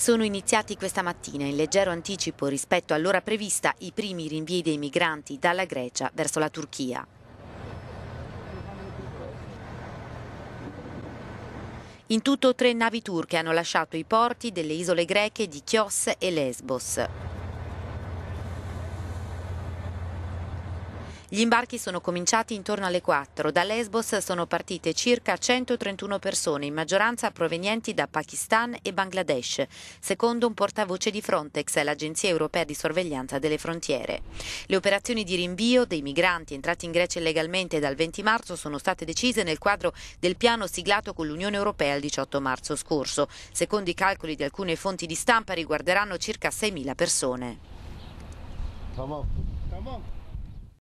Sono iniziati questa mattina in leggero anticipo rispetto all'ora prevista i primi rinvii dei migranti dalla Grecia verso la Turchia. In tutto tre navi turche hanno lasciato i porti delle isole greche di Chios e Lesbos. Gli imbarchi sono cominciati intorno alle 4. Da Lesbos sono partite circa 131 persone, in maggioranza provenienti da Pakistan e Bangladesh, secondo un portavoce di Frontex, l'Agenzia Europea di Sorveglianza delle Frontiere. Le operazioni di rinvio dei migranti entrati in Grecia illegalmente dal 20 marzo sono state decise nel quadro del piano siglato con l'Unione Europea il 18 marzo scorso. Secondo i calcoli di alcune fonti di stampa riguarderanno circa 6.000 persone. Tamam. Tamam.